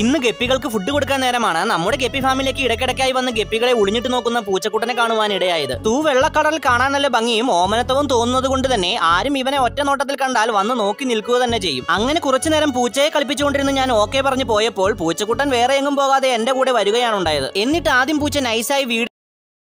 ഇന്ന് ഗപ്പികൾക്ക് ഫുഡ് കൊടുക്കാൻ നേരമാണ് നമ്മുടെ ഗപ്പി ഫാമിലേക്ക് ഇടയ്ക്കിടയ്ക്കായി വന്ന് ഗപ്പികളെ ഒളിഞ്ഞിട്ട് നോക്കുന്ന പൂച്ചക്കുട്ടനെ കാണുവാൻ ഇടയായത് തൂ വെള്ളക്കടൽ കാണാൻ നല്ല ഭംഗിയും ഓമനത്വവും തോന്നുന്നത് കൊണ്ട് തന്നെ ആരും ഇവനെ ഒറ്റ നോട്ടത്തിൽ കണ്ടാൽ വന്ന് നോക്കി നിൽക്കുക തന്നെ ചെയ്യും അങ്ങനെ കുറച്ചു നേരം പൂച്ചയെ കളിപ്പിച്ചുകൊണ്ടിരുന്ന് ഞാൻ ഓക്കെ പറഞ്ഞു പോയപ്പോൾ പൂച്ചക്കുട്ടൻ വേറെ എങ്ങും പോകാതെ എന്റെ കൂടെ വരികയാണ് ഉണ്ടായത് എന്നിട്ട് ആദ്യം പൂച്ച നൈസായി വീട്